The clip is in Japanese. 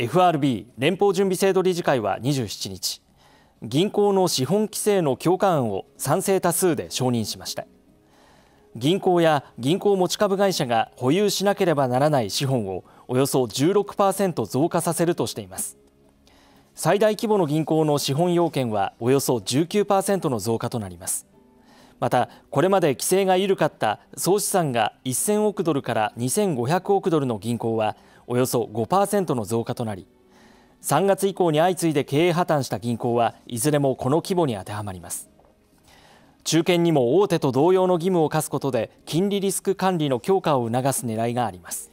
FRB 連邦準備制度理事会は27日銀行の資本規制の強化案を賛成多数で承認しました銀行や銀行持ち株会社が保有しなければならない資本をおよそ16%増加させるとしています最大規模の銀行の資本要件はおよそ19%の増加となりますまたこれまで規制が緩かった総資産が1000億ドルから2500億ドルの銀行はおよそ5%の増加となり3月以降に相次いで経営破綻した銀行はいずれもこの規模に当てはまります中堅にも大手と同様の義務を課すことで金利リスク管理の強化を促す狙いがあります